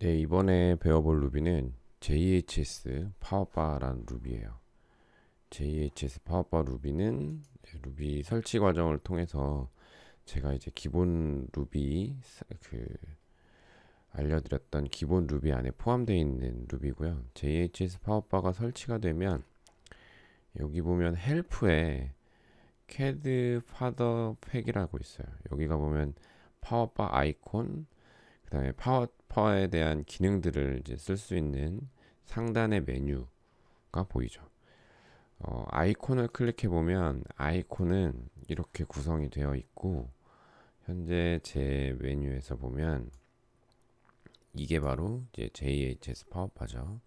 네, 이번에 배워볼 루비는 JHS 파워바라는 루비예요. JHS 파워바 루비는 루비 설치 과정을 통해서 제가 이제 기본 루비 그 알려드렸던 기본 루비 안에 포함되어 있는 루비고요. JHS 파워바가 설치가 되면 여기 보면 헬프에 CAD 파더 팩이라고 있어요. 여기가 보면 파워바 아이콘, 그 다음에 파워 슈퍼에 대한 기능들을 이제 쓸 수 있는 상단의 메뉴가 보이죠. 어, 아이콘을 클릭해 보면 아이콘은 이렇게 구성이 되어 있고 현재 제 메뉴에서 보면 이게 바로 이제 JHS 파워파죠.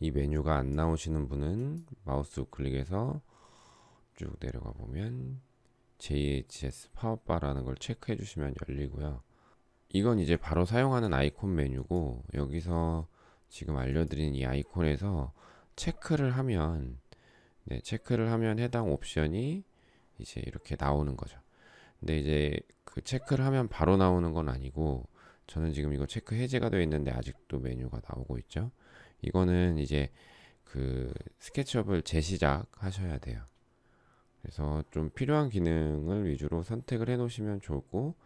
이 메뉴가 안 나오시는 분은 마우스 클릭해서 쭉 내려가 보면 JHS 파워바라는 걸 체크해 주시면 열리고요. 이건 이제 바로 사용하는 아이콘 메뉴고 여기서 지금 알려드린 이 아이콘에서 체크를 하면 네, 체크를 하면 해당 옵션이 이제 이렇게 나오는 거죠. 근데 이제 그 체크를 하면 바로 나오는 건 아니고 저는 지금 이거 체크 해제가 되어 있는데 아직도 메뉴가 나오고 있죠. 이거는 이제 그 스케치업을 재시작 하셔야 돼요. 그래서 좀 필요한 기능을 위주로 선택을 해 놓으시면 좋고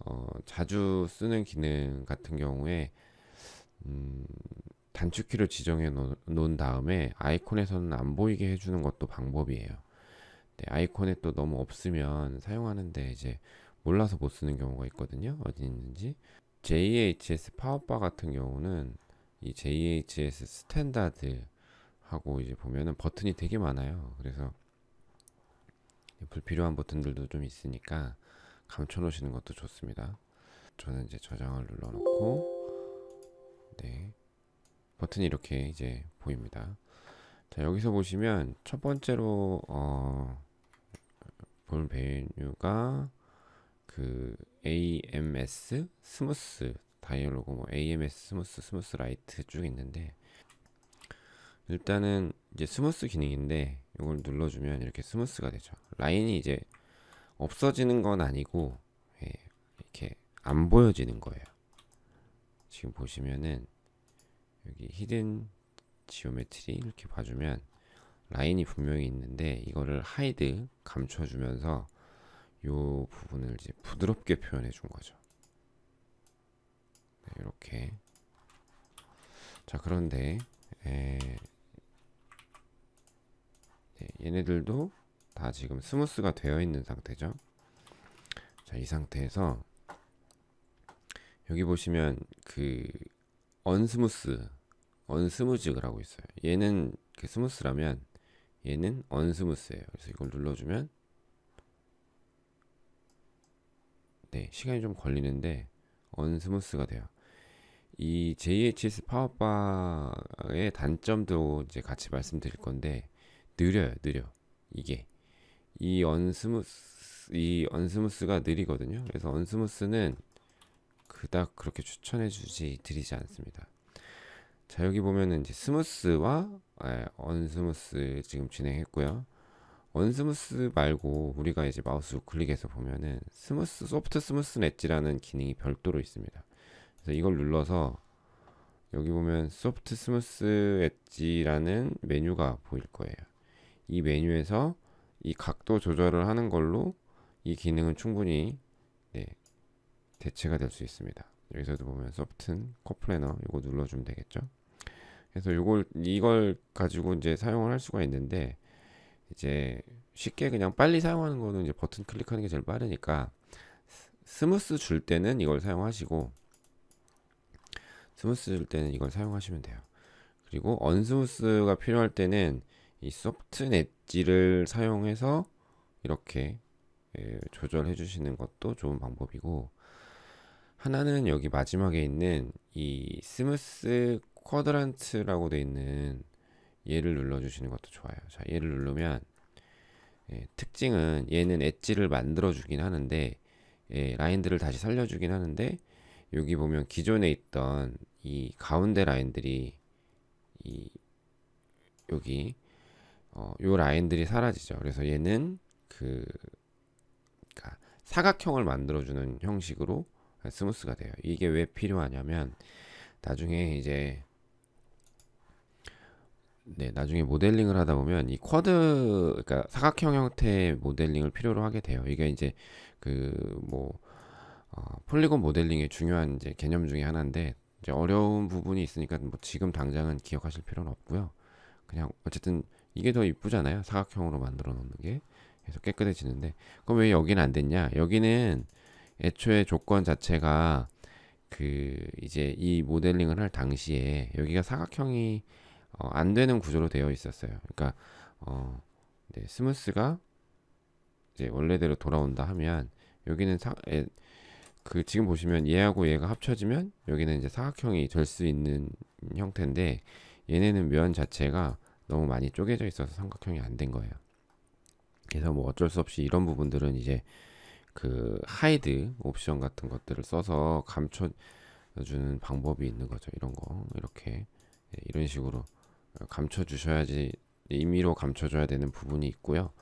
어, 자주 쓰는 기능 같은 경우에 음, 단축키로 지정해 놓은 다음에 아이콘에서는 안 보이게 해주는 것도 방법이에요. 네, 아이콘에 또 너무 없으면 사용하는데 이제 몰라서 못 쓰는 경우가 있거든요. 어디 있는지. JHS 파워바 같은 경우는 이 JHS 스탠다드 하고 이제 보면은 버튼이 되게 많아요. 그래서 불필요한 버튼들도 좀 있으니까 감춰놓으시는 것도 좋습니다. 저는 이제 저장을 눌러놓고 네 버튼이 이렇게 이제 보입니다. 자 여기서 보시면 첫 번째로 어, 볼 메뉴가 그 AMS 스무스 다이얼로그 뭐 AMS 스무스 스무스 라이트 쭉 있는데 일단은 이제 스무스 기능인데 이걸 눌러주면 이렇게 스무스가 되죠. 라인이 이제 없어지는 건 아니고 예, 이렇게 안 보여지는 거예요. 지금 보시면은 여기 히든 지오메트리 이렇게 봐주면 라인이 분명히 있는데 이거를 하이드 감춰주면서 요 부분을 이제 부드럽게 표현해 준 거죠. 네, 이렇게 자 그런데 에, 네, 얘네들도 다 지금 스무스가 되어 있는 상태죠 자 이 상태에서 여기 보시면 그 언스무스 언스무직을 하고 있어요 얘는 그 스무스라면 얘는 언스무스예요 그래서 이걸 눌러주면 네 시간이 좀 걸리는데 언스무스가 돼요 이 JHS 파워바의 단점도 이제 같이 말씀드릴 건데 느려요 느려 이게 이 언스무스 이 언스무스가 느리거든요. 그래서 언스무스는 그닥 그렇게 추천해 주지 드리지 않습니다. 자 여기 보면은 이제 스무스와 네, 언스무스 지금 진행했고요. 언스무스 말고 우리가 이제 마우스 클릭해서 보면은 스무스 소프트 스무스 엣지라는 기능이 별도로 있습니다. 그래서 이걸 눌러서 여기 보면 소프트 스무스 엣지라는 메뉴가 보일 거예요. 이 메뉴에서 이 각도 조절을 하는 걸로 이 기능은 충분히 네, 대체가 될 수 있습니다. 여기서도 보면 서프튼 컵플래너 이거 눌러주면 되겠죠. 그래서 이걸 이걸 가지고 이제 사용을 할 수가 있는데 이제 쉽게 그냥 빨리 사용하는 거는 이제 버튼 클릭하는 게 제일 빠르니까 스무스 줄 때는 이걸 사용하시고 스무스 줄 때는 이걸 사용하시면 돼요. 그리고 언스무스가 필요할 때는 이 소프트 엣지를 사용해서 이렇게 예, 조절해 주시는 것도 좋은 방법이고 하나는 여기 마지막에 있는 이 스무스 쿼드란트라고 되어 있는 얘를 눌러 주시는 것도 좋아요 자 얘를 누르면 예, 특징은 얘는 엣지를 만들어 주긴 하는데 예, 라인들을 다시 살려 주긴 하는데 여기 보면 기존에 있던 이 가운데 라인들이 이 여기 어, 요 라인들이 사라지죠. 그래서 얘는 그 그러니까 사각형을 만들어주는 형식으로 스무스가 돼요. 이게 왜 필요하냐면 나중에 이제 네 나중에 모델링을 하다 보면 이 쿼드 그러니까 사각형 형태의 모델링을 필요로 하게 돼요. 이게 이제 그뭐 어, 폴리곤 모델링의 중요한 이제 개념 중에 하나인데 이제 어려운 부분이 있으니까 뭐 지금 당장은 기억하실 필요는 없고요. 그냥 어쨌든 이게 더 이쁘잖아요. 사각형으로 만들어 놓는 게. 그래서 깨끗해지는데 그럼 왜 여기는 안 됐냐? 여기는 애초에 조건 자체가 그 이제 이 모델링을 할 당시에 여기가 사각형이 어, 안 되는 구조로 되어 있었어요. 그러니까 어, 네, 스무스가 이제 원래대로 돌아온다 하면 여기는 사, 에, 그 지금 보시면 얘하고 얘가 합쳐지면 여기는 이제 사각형이 될 수 있는 형태인데 얘네는 면 자체가 너무 많이 쪼개져 있어서 삼각형이 안 된 거예요. 그래서 뭐 어쩔 수 없이 이런 부분들은 이제 그 하이드 옵션 같은 것들을 써서 감춰주는 방법이 있는 거죠. 이런 거 이렇게 예, 이런 식으로 어, 감춰주셔야지 임의로 감춰줘야 되는 부분이 있고요.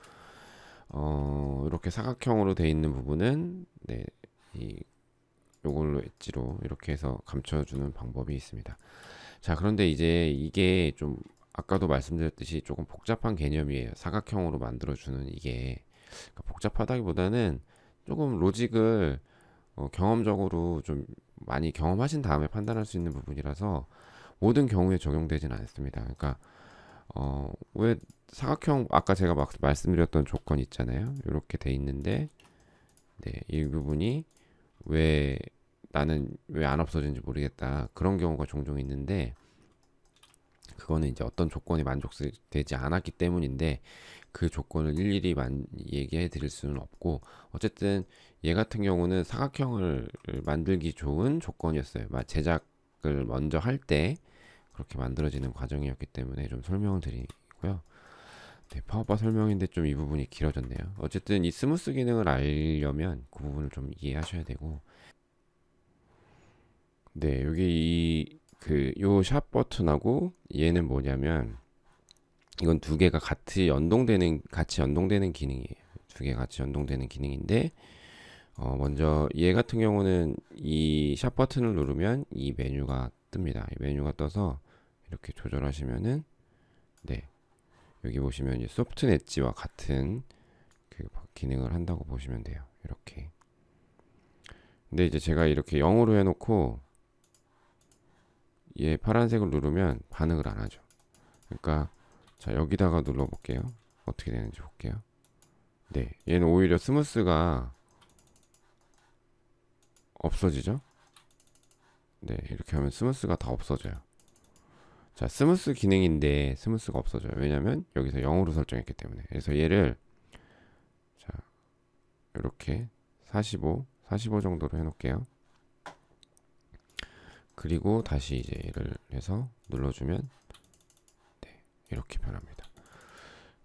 어, 이렇게 사각형으로 돼 있는 부분은 네, 이 요걸로 엣지로 이렇게 해서 감춰주는 방법이 있습니다. 자, 그런데 이제 이게 좀 아까도 말씀드렸듯이 조금 복잡한 개념이에요. 사각형으로 만들어주는 이게 그러니까 복잡하다기보다는 조금 로직을 어, 경험적으로 좀 많이 경험하신 다음에 판단할 수 있는 부분이라서 모든 경우에 적용되지는 않습니다. 그러니까 어, 왜 사각형 아까 제가 막 말씀드렸던 조건 있잖아요. 이렇게 돼 있는데 네, 이 부분이 왜 나는 왜 안 없어진지 모르겠다 그런 경우가 종종 있는데 그거는 이제 어떤 조건이 만족되지 않았기 때문인데 그 조건을 일일이 만 얘기해 드릴 수는 없고 어쨌든 얘 같은 경우는 사각형을 만들기 좋은 조건이었어요. 제작을 먼저 할 때 그렇게 만들어지는 과정이었기 때문에 좀 설명을 드리고요. 네, 파워바 설명인데 좀 이 부분이 길어졌네요. 어쨌든 이 스무스 기능을 알려면 그 부분을 좀 이해하셔야 되고 네, 여기 이 그요샵 버튼하고 얘는 뭐냐면 이건 두 개가 같이 연동되는 같이 연동되는 기능이에요. 두 개 같이 연동되는 기능인데 어 먼저 얘 같은 경우는 이 샵 버튼을 누르면 이 메뉴가 뜹니다. 이 메뉴가 떠서 이렇게 조절하시면은 네 여기 보시면 이제 소프트 엣지와 같은 그 기능을 한다고 보시면 돼요. 이렇게 근데 이제 제가 이렇게 0으로 해놓고 얘 예, 파란색을 누르면 반응을 안 하죠. 그러니까 자 여기다가 눌러볼게요. 어떻게 되는지 볼게요. 네, 얘는 오히려 스무스가 없어지죠. 네, 이렇게 하면 스무스가 다 없어져요. 자, 스무스 기능인데 스무스가 없어져요. 왜냐면 여기서 0으로 설정했기 때문에. 그래서 얘를 자, 이렇게 45, 45 정도로 해놓을게요. 그리고 다시 이제 얘를 해서 눌러주면 네, 이렇게 변합니다.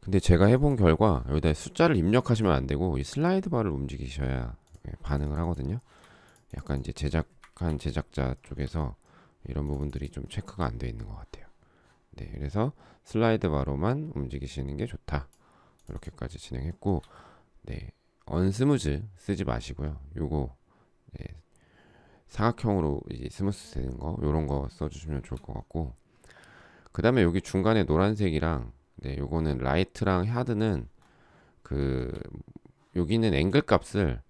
근데 제가 해본 결과 여기다 숫자를 입력하시면 안 되고 이 슬라이드 바를 움직이셔야 예, 반응을 하거든요. 약간 이제 제작한 제작자 쪽에서 이런 부분들이 좀 체크가 안 돼 있는 것 같아요. 네, 그래서 슬라이드 바로만 움직이시는 게 좋다. 이렇게까지 진행했고, 네, 언스무즈 쓰지 마시고요. 요거 네, 사각형으로 이제 스무스 되는 거 요런 거 써주시면 좋을 것 같고 그 다음에 여기 중간에 노란색이랑 네 요거는 라이트랑 하드는 그 여기는 앵글 값을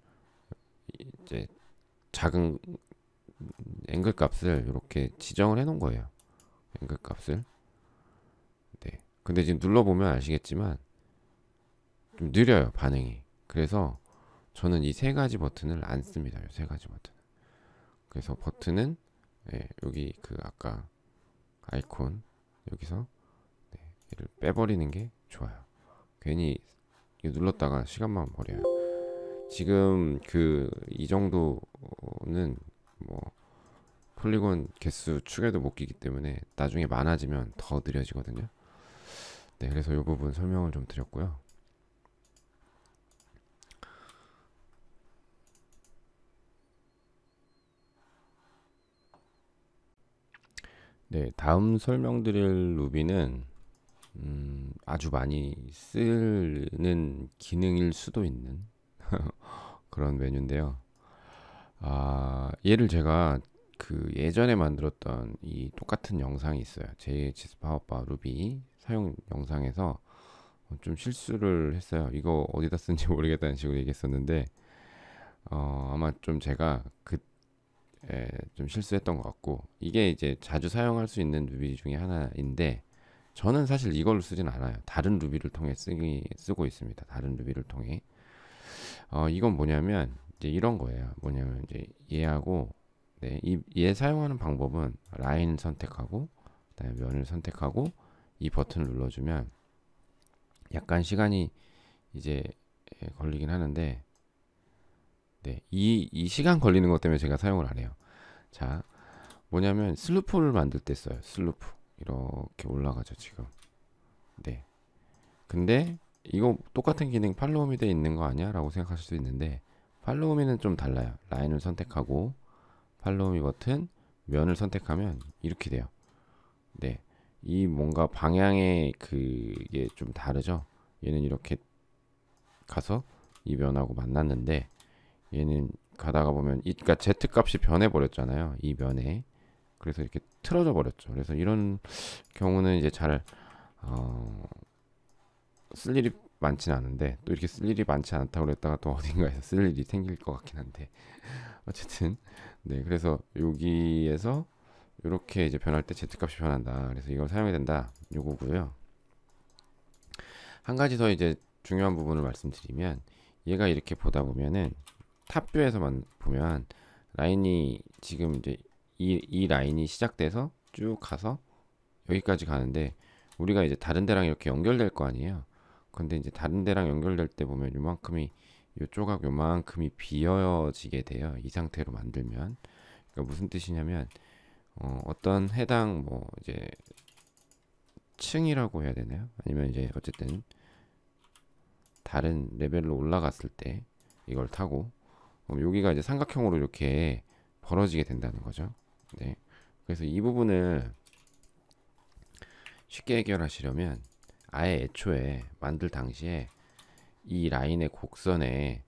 이제 작은 앵글 값을 이렇게 지정을 해 놓은 거예요 앵글 값을 네 근데 지금 눌러보면 아시겠지만 좀 느려요 반응이 그래서 저는 이 세 가지 버튼을 안 씁니다 이세 가지 버튼 그래서 버튼은 네, 여기 그 아까 아이콘 여기서 네, 얘를 빼버리는 게 좋아요. 괜히 눌렀다가 시간만 버려요. 지금 그 이 정도는 뭐 폴리곤 개수 축에도 못 끼기 때문에 나중에 많아지면 더 느려지거든요. 네, 그래서 이 부분 설명을 좀 드렸고요. 네, 다음 설명드릴 루비는 음, 아주 많이 쓰는 기능일 수도 있는 그런 메뉴인데요. 아, 얘를 제가 그 예전에 만들었던 이 똑같은 영상이 있어요. JHS 파워바 루비 사용 영상에서 좀 실수를 했어요. 이거 어디다 쓴지 모르겠다는 식으로 얘기했었는데 어, 아마 좀 제가 그때 에, 예, 좀 실수했던 것 같고 이게 이제 자주 사용할 수 있는 루비 중에 하나인데 저는 사실 이걸로 쓰진 않아요. 다른 루비를 통해 쓰기, 쓰고 있습니다. 다른 루비를 통해 어, 이건 뭐냐면 이제 이런 거예요. 뭐냐면 이제 얘하고 네, 이, 얘 사용하는 방법은 라인 선택하고 그다음에 면을 선택하고 이 버튼을 눌러주면 약간 시간이 이제 예, 걸리긴 하는데 네, 이, 이 시간 걸리는 것 때문에 제가 사용을 안 해요. 자, 뭐냐면 슬루프를 만들 때 써요. 슬루프. 이렇게 올라가죠, 지금. 네. 근데 이거 똑같은 기능 팔로우미돼 있는 거 아니야? 라고 생각하실 수 있는데 팔로우미는 좀 달라요. 라인을 선택하고 팔로우미 버튼 면을 선택하면 이렇게 돼요. 네. 이 뭔가 방향의 그게 좀 다르죠? 얘는 이렇게 가서 이 면하고 만났는데 얘는 가다가 보면 이 그러니까 z 값이 변해 버렸잖아요. 이 면에. 그래서 이렇게 틀어져 버렸죠. 그래서 이런 경우는 이제 잘 어, 쓸 일이 많지는 않은데 또 이렇게 쓸 일이 많지 않다고 그랬다가 또 어딘가에서 쓸 일이 생길 것 같긴 한데 어쨌든 네 그래서 여기에서 이렇게 이제 변할 때 z값이 변한다 그래서 이걸 사용해야 된다 요거고요 한 가지 더 이제 중요한 부분을 말씀드리면 얘가 이렇게 보다 보면은 탑뷰에서만 보면 라인이 지금 이제 이, 이 라인이 시작돼서 쭉 가서 여기까지 가는데 우리가 이제 다른 데랑 이렇게 연결될 거 아니에요 근데 이제 다른 데랑 연결될 때 보면 요만큼이 요 조각 요만큼이 비어지게 돼요 이 상태로 만들면 그러니까 무슨 뜻이냐면 어, 어떤 해당 뭐 이제 층이라고 해야 되나요? 아니면 이제 어쨌든 다른 레벨로 올라갔을 때 이걸 타고 여기가 이제 삼각형으로 이렇게 벌어지게 된다는 거죠. 네. 그래서 이 부분을 쉽게 해결하시려면 아예 애초에 만들 당시에 이 라인의 곡선에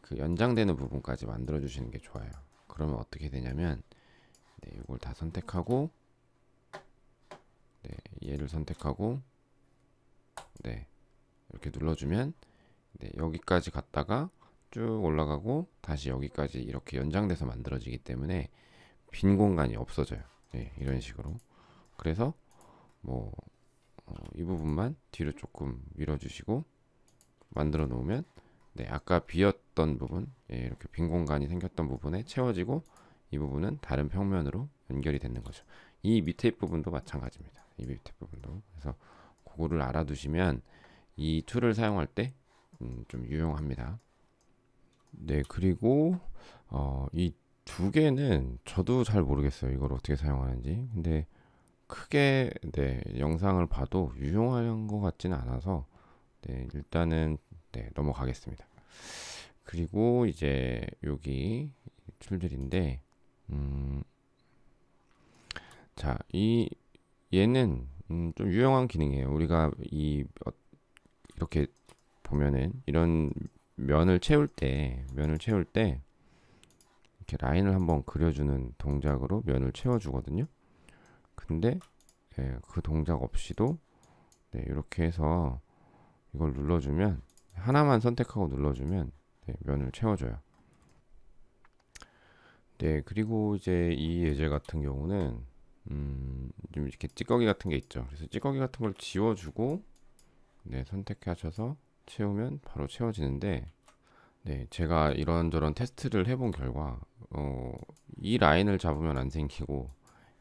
그 연장되는 부분까지 만들어 주시는 게 좋아요. 그러면 어떻게 되냐면 네, 이걸 다 선택하고 네, 얘를 선택하고 네, 이렇게 눌러주면 네, 여기까지 갔다가 쭉 올라가고 다시 여기까지 이렇게 연장돼서 만들어지기 때문에 빈 공간이 없어져요. 네, 이런 식으로. 그래서 뭐이 어, 부분만 뒤로 조금 밀어주시고 만들어 놓으면 네, 아까 비었던 부분 예, 이렇게 빈 공간이 생겼던 부분에 채워지고 이 부분은 다른 평면으로 연결이 되는 거죠. 이 밑에 부분도 마찬가지입니다. 이 밑에 부분도 그래서 그거를 알아두시면 이 툴을 사용할 때좀 음, 유용합니다. 네, 그리고 어, 이 두 개는 저도 잘 모르겠어요. 이걸 어떻게 사용하는지. 근데 크게 네, 영상을 봐도 유용한 것 같지는 않아서 네, 일단은 네, 넘어가겠습니다. 그리고 이제 여기 툴들인데 음, 자, 이 얘는 음, 좀 유용한 기능이에요. 우리가 이 어, 이렇게 보면은 이런 면을 채울 때 면을 채울 때 이렇게 라인을 한번 그려주는 동작으로 면을 채워주거든요. 근데 네, 그 동작 없이도 네, 이렇게 해서 이걸 눌러주면 하나만 선택하고 눌러주면 네, 면을 채워줘요. 네 그리고 이제 이 예제 같은 경우는 음, 좀 이렇게 찌꺼기 같은 게 있죠. 그래서 찌꺼기 같은 걸 지워주고 네 선택하셔서 채우면 바로 채워지는데 네, 제가 이런저런 테스트를 해본 결과 어, 이 라인을 잡으면 안 생기고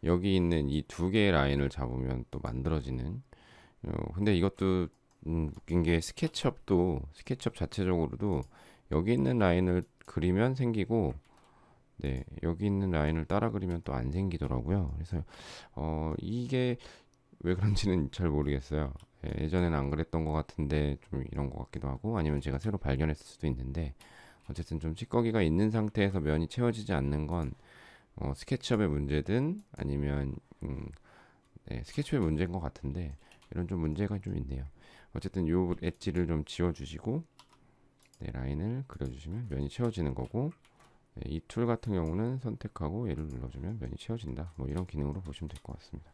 여기 있는 이 두 개의 라인을 잡으면 또 만들어지는 어, 근데 이것도 음, 웃긴 게 스케치업도 스케치업 자체적으로도 여기 있는 라인을 그리면 생기고 네, 여기 있는 라인을 따라 그리면 또 안 생기더라고요. 그래서 어, 이게 왜 그런지는 잘 모르겠어요. 예, 예전에는 안 그랬던 것 같은데 좀 이런 것 같기도 하고 아니면 제가 새로 발견했을 수도 있는데 어쨌든 좀 찌꺼기가 있는 상태에서 면이 채워지지 않는 건 어, 스케치업의 문제든 아니면 음, 네, 스케치업의 문제인 것 같은데 이런 좀 문제가 좀 있네요. 어쨌든 요 엣지를 좀 지워주시고 네, 라인을 그려주시면 면이 채워지는 거고 네, 이툴 같은 경우는 선택하고 얘를 눌러주면 면이 채워진다. 뭐 이런 기능으로 보시면 될 것 같습니다.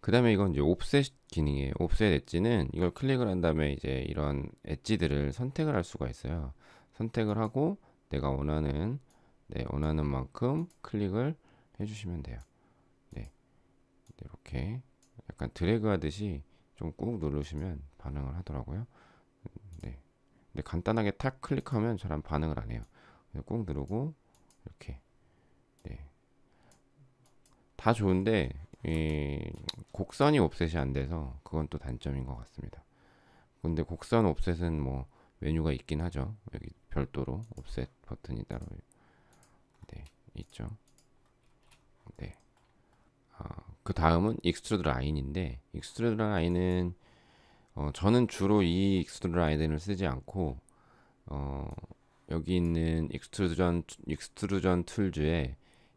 그 다음에 이건 이제 옵셋 기능이에요. 옵셋 엣지는 이걸 클릭을 한 다음에 이제 이런 엣지들을 선택을 할 수가 있어요. 선택을 하고 내가 원하는 네, 원하는 만큼 클릭을 해주시면 돼요. 네, 이렇게 약간 드래그 하듯이 좀 꾹 누르시면 반응을 하더라고요. 네, 근데 간단하게 탁 클릭하면 잘안 반응을 안 해요. 꾹 누르고 이렇게 네, 다 좋은데 이 곡선이 옵셋이 안 돼서 그건 또 단점인 것 같습니다. 근데 곡선 옵셋은 뭐 메뉴가 있긴 하죠. 여기 별도로 옵셋 버튼이 따로 네, 있죠. 네. 어, 그 다음은 익스트루드 라인인데 익스트루드 라인은 어, 저는 주로 이 익스트루드 라인을 쓰지 않고 어, 여기 있는 익스트루전 익스트루전 툴즈에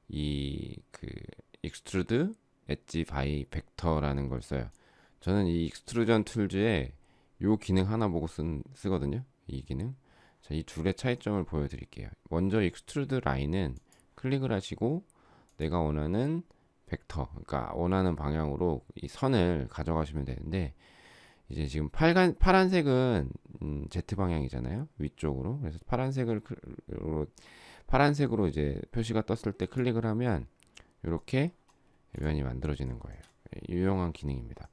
이그 익스트루드 엣지 바이 벡터라는 걸 써요. 저는 이 익스트루전 툴즈에 요 기능 하나 보고 쓴, 쓰거든요. 이 기능. 자, 이 둘의 차이점을 보여드릴게요. 먼저 익스트루드 라인은 클릭을 하시고 내가 원하는 벡터, 그러니까 원하는 방향으로 이 선을 가져가시면 되는데 이제 지금 빨간 파란색은 음, Z 방향이잖아요 위쪽으로 그래서 파란색을 파란색으로 이제 표시가 떴을 때 클릭을 하면 이렇게 면이 만들어지는 거예요. 예, 유용한 기능입니다.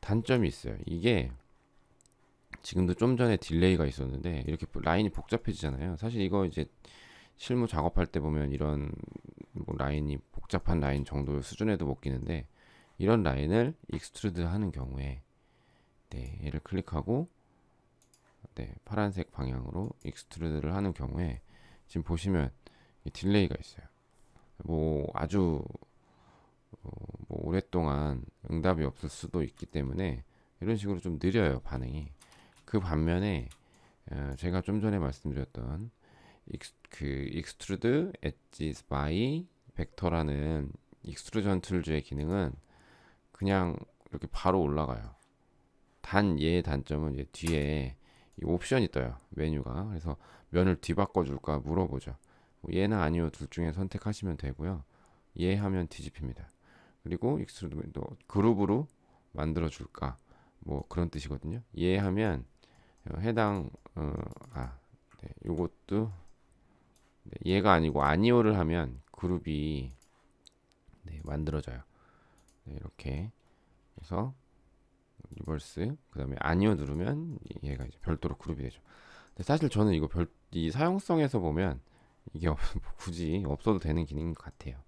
단점이 있어요. 이게 지금도 좀 전에 딜레이가 있었는데 이렇게 라인이 복잡해지잖아요. 사실 이거 이제 실무 작업할 때 보면 이런 뭐 라인이 복잡한 라인 정도 수준에도 못 끼는데 이런 라인을 익스트루드 하는 경우에 네, 얘를 클릭하고 네, 파란색 방향으로 익스트루드를 하는 경우에 지금 보시면 딜레이가 있어요. 뭐 아주 어, 뭐 오랫동안 응답이 없을 수도 있기 때문에 이런 식으로 좀 느려요 반응이 그 반면에 어, 제가 좀 전에 말씀드렸던 익스, 그 익스트루드 엣지 스파이 벡터라는 익스트루전 툴즈의 기능은 그냥 이렇게 바로 올라가요 단 예 단점은 이제 뒤에 이 옵션이 떠요 메뉴가 그래서 면을 뒤바꿔 줄까 물어보죠 뭐 얘나 아니요 둘 중에 선택하시면 되고요 예 하면 뒤집힙니다 그리고 익스트루드도 그룹으로 만들어 줄까 뭐 그런 뜻이거든요 예하면 어, 해당 어, 아 네, 요것도 네, 예가 아니고 아니오를 하면 그룹이 네, 만들어져요 네, 이렇게 그서 리버스 그 다음에 아니오 누르면 얘가 이제 별도로 그룹이 되죠 근데 사실 저는 이거 별 이 사용성에서 보면 이게 없, 굳이 없어도 되는 기능인 것 같아요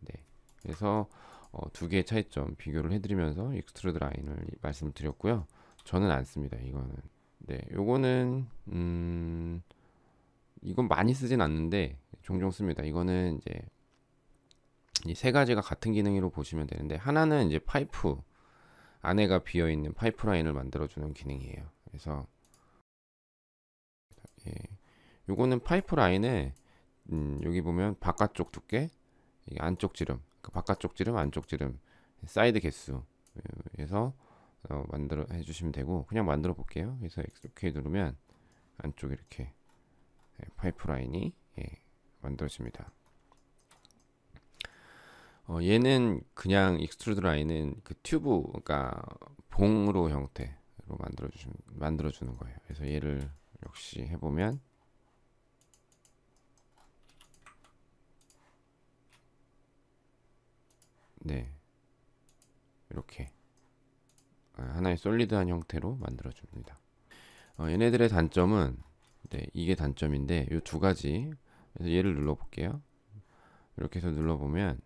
네 그래서 어, 두 개의 차이점 비교를 해드리면서 익스트루드 라인을 말씀드렸고요. 저는 안 씁니다. 이거는 네, 이거는음 이건 많이 쓰진 않는데 종종 씁니다. 이거는 이제 이 세 가지가 같은 기능으로 보시면 되는데 하나는 이제 파이프 안에가 비어 있는 파이프라인을 만들어주는 기능이에요. 그래서 예, 요거는 파이프라인에 음, 여기 보면 바깥쪽 두께 안쪽 지름 그 바깥쪽 지름 안쪽 지름 사이드 개수에서 어, 만들어 해주시면 되고 그냥 만들어 볼게요 그래서 OK 누르면 안쪽 이렇게 예, 파이프라인이 예, 만들어집니다 어, 얘는 그냥 익스트루드 라인은 그 튜브 그러니까 봉으로 형태로 만들어주 만들어주는 거예요 그래서 얘를 역시 해보면 네 이렇게 어, 하나의 솔리드한 형태로 만들어줍니다 어, 얘네들의 단점은 네, 이게 단점인데 이 두 가지 그래서 얘를 눌러볼게요 이렇게 해서 눌러보면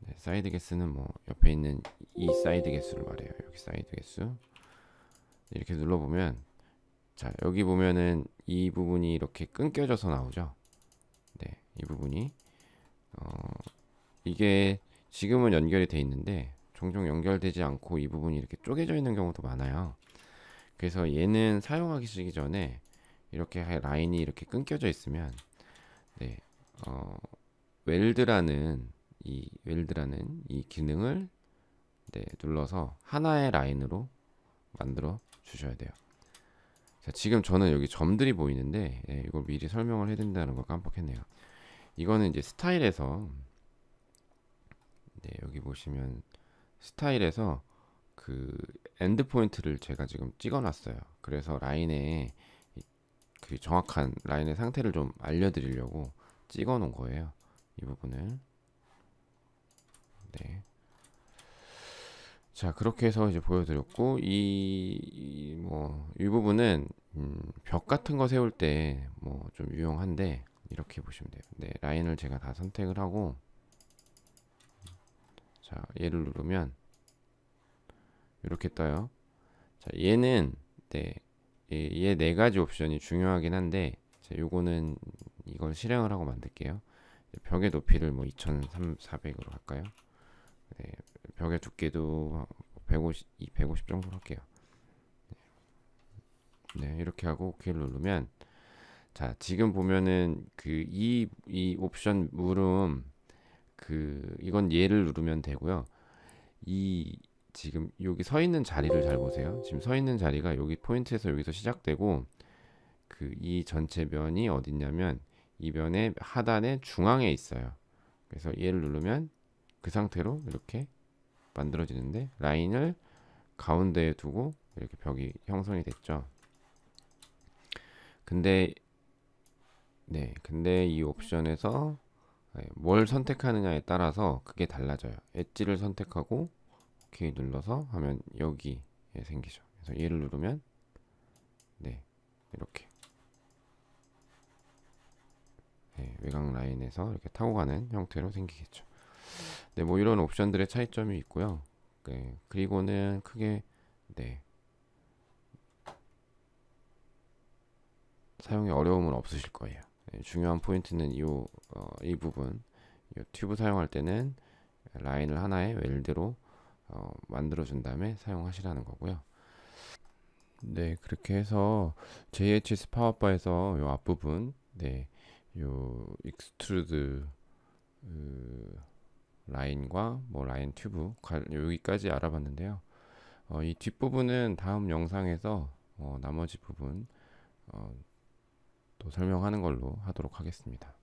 네, 사이드 개수는 뭐 옆에 있는 이 사이드 개수를 말해요 여기 사이드 개수 이렇게 눌러보면 자 여기 보면은 이 부분이 이렇게 끊겨져서 나오죠 네이 부분이 어, 이게 지금은 연결이 돼 있는데 종종 연결되지 않고 이 부분이 이렇게 쪼개져 있는 경우도 많아요. 그래서 얘는 사용하기 시기 전에 이렇게 라인이 이렇게 끊겨져 있으면 네, 어, 웰드라는 이 웰드라는 이 기능을 네, 눌러서 하나의 라인으로 만들어 주셔야 돼요. 자, 지금 저는 여기 점들이 보이는데 네, 이걸 미리 설명을 해야 된다는 걸 깜빡했네요. 이거는 이제 스타일에서 네, 여기 보시면 스타일에서 그 엔드 포인트를 제가 지금 찍어놨어요. 그래서 라인에그 정확한 라인의 상태를 좀 알려드리려고 찍어놓은 거예요. 이 부분을 네. 자 그렇게 해서 이제 보여드렸고 이 뭐이 뭐, 부분은 음, 벽 같은 거 세울 때 뭐 좀 유용한데 이렇게 보시면 돼요. 네 라인을 제가 다 선택을 하고 자, 얘를 누르면 이렇게 떠요. 자, 얘는 네, 얘 네 가지 옵션이 중요하긴 한데 자, 요거는 이걸 실행을 하고 만들게요. 벽의 높이를 뭐 2,400으로 할까요? 네, 벽의 두께도 150, 150 정도 로 할게요. 네, 네, 이렇게 하고 OK를 누르면 자, 지금 보면은 그 이 이 옵션 물음 그 이건 얘를 누르면 되고요. 이 지금 여기 서 있는 자리를 잘 보세요. 지금 서 있는 자리가 여기 포인트에서 여기서 시작되고 그 이 전체 면이 어딨냐면 이 면의 하단의 중앙에 있어요. 그래서 얘를 누르면 그 상태로 이렇게 만들어지는데 라인을 가운데에 두고 이렇게 벽이 형성이 됐죠. 근데 네, 근데 이 옵션에서 네, 뭘 선택하느냐에 따라서 그게 달라져요. 엣지를 선택하고 OK 눌러서 하면 여기에 생기죠. 그래서 얘를 누르면 네 이렇게 네, 외곽 라인에서 이렇게 타고 가는 형태로 생기겠죠. 네, 뭐 이런 옵션들의 차이점이 있고요. 네, 그리고는 크게 네 사용에 어려움은 없으실 거예요. 중요한 포인트는 이, 어, 이 부분 이 튜브 사용할 때는 라인을 하나의 웰드로 어, 만들어 준 다음에 사용하시라는 거고요 네 그렇게 해서 JHS 파워바에서 이 앞부분 네, 요 익스트루드 그, 라인과 뭐 라인 튜브 여기까지 알아봤는데요 어, 이 뒷부분은 다음 영상에서 어, 나머지 부분 어, 또 설명하는 걸로 하도록 하겠습니다.